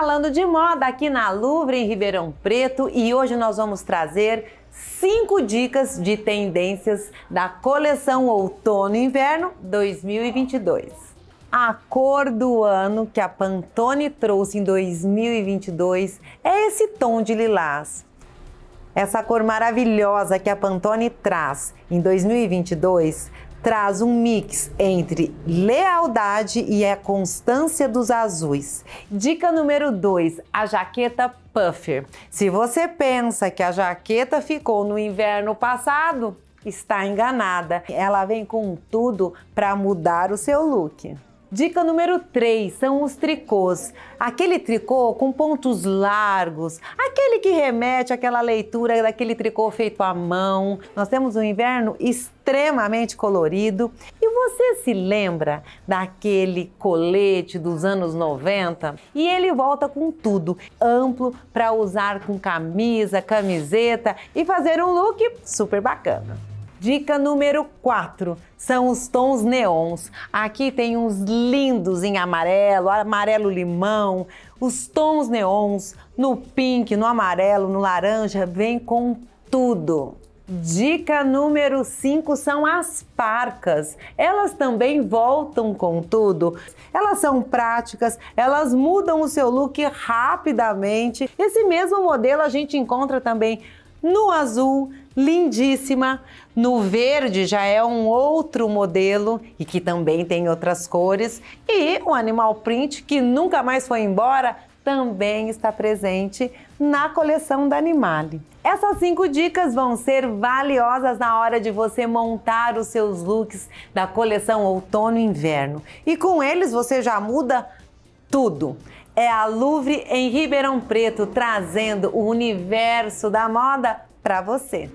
falando de moda aqui na Louvre, em Ribeirão Preto, e hoje nós vamos trazer cinco dicas de tendências da coleção Outono e Inverno 2022. A cor do ano que a Pantone trouxe em 2022 é esse tom de lilás. Essa cor maravilhosa que a Pantone traz em 2022 traz um mix entre lealdade e a constância dos azuis. Dica número 2, a jaqueta puffer. Se você pensa que a jaqueta ficou no inverno passado, está enganada. Ela vem com tudo para mudar o seu look. Dica número 3 são os tricôs. Aquele tricô com pontos largos, aquele que remete àquela leitura daquele tricô feito à mão. Nós temos um inverno extremamente colorido. E você se lembra daquele colete dos anos 90? E ele volta com tudo, amplo para usar com camisa, camiseta e fazer um look super bacana. Dica número 4 são os tons neons. Aqui tem uns lindos em amarelo, amarelo limão, os tons neons no pink, no amarelo, no laranja, vem com tudo. Dica número 5 são as parcas. Elas também voltam com tudo. Elas são práticas, elas mudam o seu look rapidamente. Esse mesmo modelo a gente encontra também no azul, lindíssima. No verde já é um outro modelo e que também tem outras cores. E o animal print que nunca mais foi embora também está presente na coleção da Animale. Essas cinco dicas vão ser valiosas na hora de você montar os seus looks da coleção outono e inverno. E com eles você já muda tudo. É a Louvre em Ribeirão Preto trazendo o universo da moda para você.